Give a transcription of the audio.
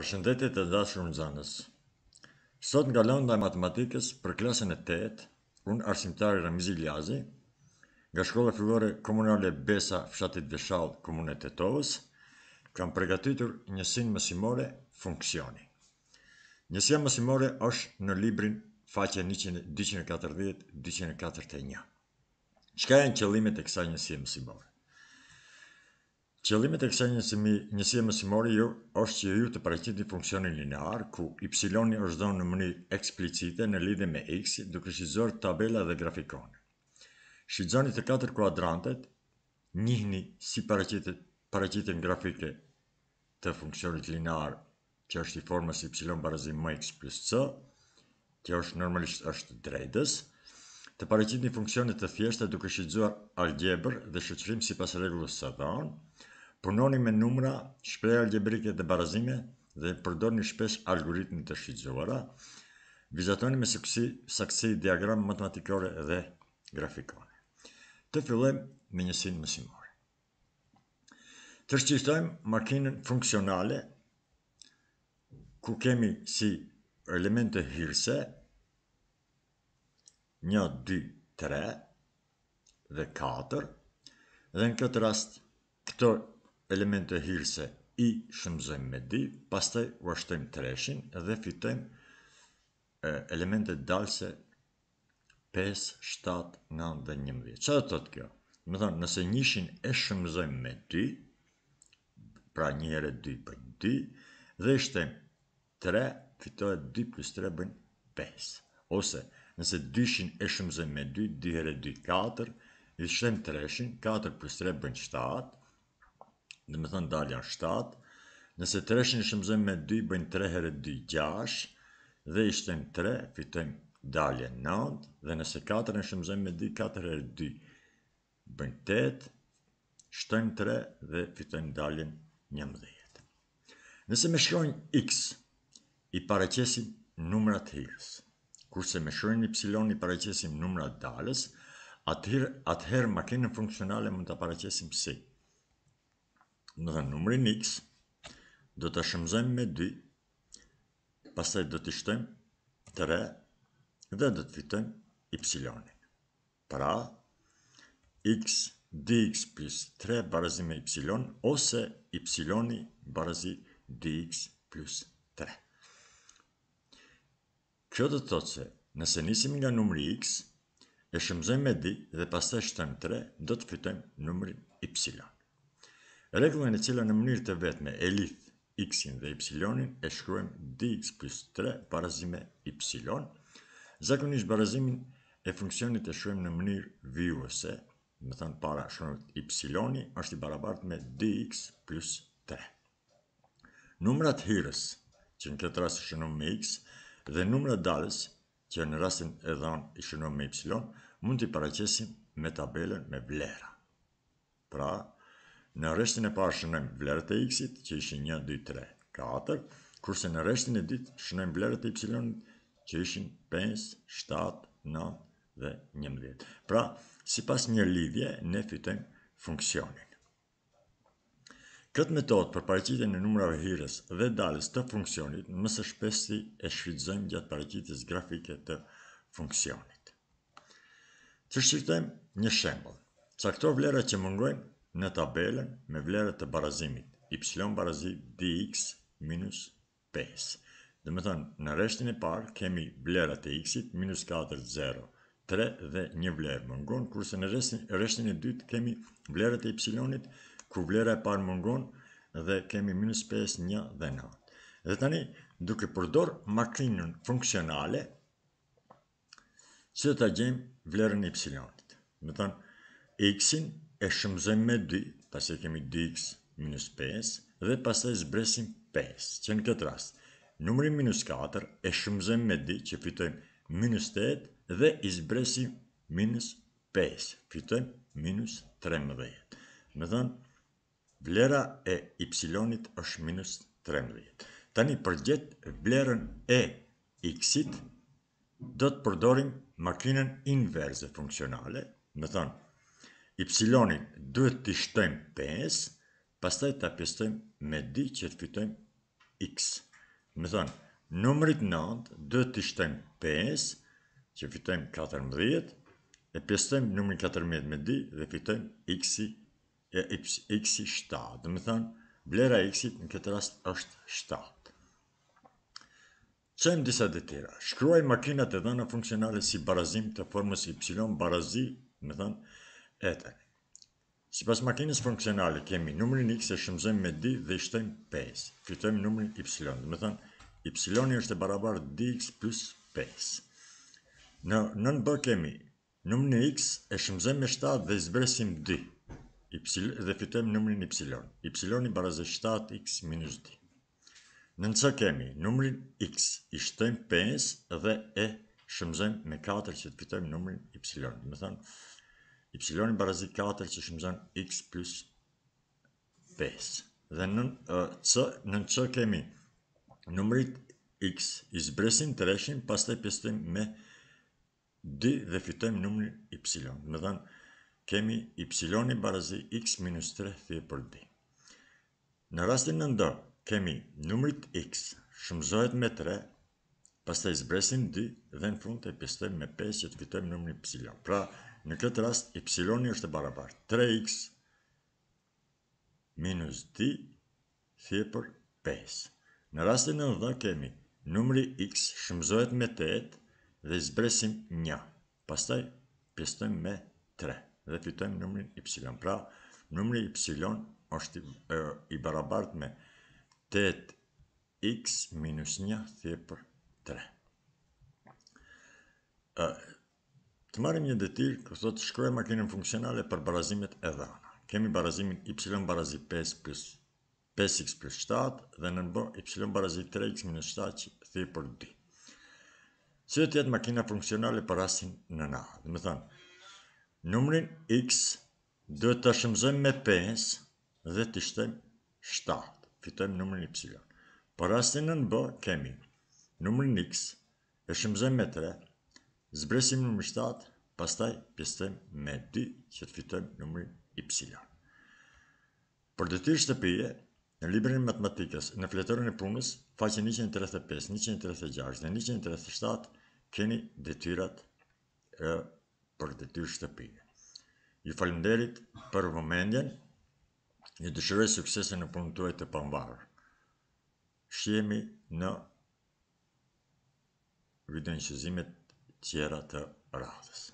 Përshëndetje të e nxënës. Sot nga lënda e matematikës për klasën e 8 Unë arsimtari Ramizi Ljazi Nga shkolla fillore komunale Besa Fshatit Beshal Komunet e Tovës Kam pregatitur njësin mësimore funksioni Njësia mësimore është në librin faqe 1240 241 Qëka e në qëllimet e kësa njësia mësimore? Qëllimet e kësaj njësimi, njësi e mësimori ju është që ju të paracitit funksionin linear, ku y është dhënë në mëni eksplicite në lidhe me x, duke shizor tabela dhe grafikone. Shizoni të katër kuadrantet, njihni si paracitit, paracitit grafike të funksionit linear, që është i formës y barazim më x plus c, që është normalisht është drejtës, të paracitit funksionit të thjeshtë duke shizuar algebrë dhe shëqrim si pas regullës së dhënë, Punoni me numra, shpreh algebrike dhe barazime dhe përdorni shpesh algoritmi të shqizuara, Vizatoni me saksi diagram matematikore dhe grafikore. Të fillem me njësin mësimore. Të shqyëtojmë makinën funksionale, ku kemi si elementë të hirse, 1, 2, 3 dhe 4 dhe në këtë rast këto elemente hirse i shëmëzojmë me di, pas të uashtojmë të reshin dhe fitojmë elemente dalse 5, 7, 9 dhe 11. Qa dhe të të kjo? Më thonë, nëse njëshin e shëmëzojmë me di, pra njëre 2 për 2, dhe ishtem 3, fitohet 2 plus 3 bën 5. Ose, nëse 2-shin e shumëzën me 2, 2 herë 2, 4, ishtem 3, 4 plus 3 bën dhe me thënë daljan 7, nëse 3 shënë shëmëzëm me 2, bëjnë 3 herë 2, 6, dhe ishtem 3, fitojmë dalje 9, dhe nëse 4 në shëmëzëm me 2, 4 herë 2, bëjnë 8, shëtojmë 3 dhe fitojmë daljen 11. Nëse me shkrojnë x, i pareqesim numrat hirës. Kurse me shkrojnë y, i pareqesim numrat dalës, atëherë makinën funksionale mund të pareqesim si. Në dhe numrin x, do të shëmëzojmë me 2, pasaj do të shtojmë 3, dhe do të fitojmë y. Pra, x dx plus 3 barazi me y, ose y barazi dx plus 3. Kjo do të thotë se, nëse nisim nga numri x, e shëmëzojmë me 2 dhe pasaj shtojmë 3, do të fitojmë numrin y. Regullën e cila në mënyrë të vetme me lith x-in dhe y-in e shkruem dx plus 3 barazime y. Zakonisht barazimin e funksionit e shkruem në mënyrë vijuese, me thënë para shkruemet y është i barabart me dx plus 3. Numrat hyrës, që në këtë rrasë shkruem me x, dhe numrat dalës, që në rrasën e dhanë i shkruem me y, mund të i paracesim me tabelën me vlera. Pra, në rreshtin e parë shënojmë vlerët e x-it që ishin 1 2 3 4, kurse në rreshtin e dytë shënojmë vlerët e y-it që ishin 5 7 9 dhe 11. Pra, sipas një lidhje ne fitojmë funksionin. Këtë metodë për paraqitje në numrave hires dhe dalës të funksionit, më së shpeshti e shfrytëzojmë gjatë paraqitjes grafike të funksionit. Të shqirtëm një shembol. Caktor vlerët që mungojmë në tabelën me vlerët të barazimit y barazi dx minus 5. Dhe me thënë, në reshtin e parë kemi vlerët e x-it minus 4, 0, 3 dhe një vlerë më ngonë, kurse në reshtin, e dytë kemi vlerët e y-it, ku vlerët e parë më ngonë dhe kemi minus 5, 1 dhe 9. Dhe tani, duke përdor makinën funksionale, që të gjemë vlerën e y-it. Dhe me thënë, x-in e shumëzojmë me 2, pasi kemi 2x minus 5, dhe pasi e zbresim 5, që në këtë rast, numërin minus 4 e shumëzojmë me 2, që fitojmë minus 8, dhe i zbresim minus 5, fitojmë minus 13. Më thënë, vlera e ypsilonit është minus 13. Tani përgjet vlerën e x-it, do të përdorim makinën inverse funksionale, më thënë, Y duhet të shtojmë 5, pastaj të apjestojmë me 2 që të fitojmë x. Më thonë, numërit 9 duhet të shtojmë 5, që fitojmë 14, e pjestojmë numërin 14 me 2 dhe fitojmë x i e x 7. Dhe më thonë, blera x it në këtë rast është 7. Qënë disa dhe tira, shkruaj makinat e dhëna funksionale si barazim të formës y barazi, më thonë, eta. Si pas makines funksionale, kemi numërin x e shumëzëm me d dhe i shtëjmë 5. Fitojmë numërin y. Dhe me thënë, y është e barabar dx plus 5. Në nën b kemi numërin x e shumëzëm me 7 dhe zbresim d. Y, dhe fitojmë numërin y. y barazë 7x minus d. Në në kemi numërin x i shtëjmë 5 dhe e shumëzëm me 4 që të fitojmë numërin y. Dhe me thënë, y barazit 4 që shumëzën x plus 5. Dhe në c, në c kemi numrit x, i zbresim të reshim, pas të pjestim me 2 dhe fitojmë numrin y. Më dhenë, kemi y barazit x minus 3 thje për d. Në rastin në ndër, kemi numrit x shumëzohet me 3, pas të izbresim 2 dhe në fund të pjestojmë me 5 që të fitojmë numri y. Pra, Në këtë rast, y është e barabar. 3x minus d fje për 5. Në rastin e në dhe kemi numri x shëmëzojt me 8 dhe izbresim 1. Pastaj pjestojmë me 3 dhe fitojmë numrin y. Pra, numri y është i barabart me 8x minus 1 fje për 3. Të marim një detyr, këtë të shkruaj makinën funksionale për barazimet e dhana. Kemi barazimin y barazi 5 plus 5x plus 7 dhe në nënbo y barazi 3x minus 7 që thirë për 2. Si e makina funksionale për rasin në na? Dhe më thënë, numrin x dhe të shëmëzojmë me 5 dhe të shtëmë 7. Fitojmë numrin y. Për rasin në nënbo kemi numrin x e shëmëzojmë me 3 Zbresim nëmër 7, pastaj pjestojmë me 2 që të fitojmë nëmër y. Për dëtyr shtëpije, në librin matematikës, në fletërën e punës, faqe 135, 136 dhe 137, keni detyrat e për dëtyr shtëpije. Ju falimderit për vëmendjen, ju dëshëroj suksese në punë e të pambarë. Shqemi në videon qëzimet 杰拉德·拉德斯。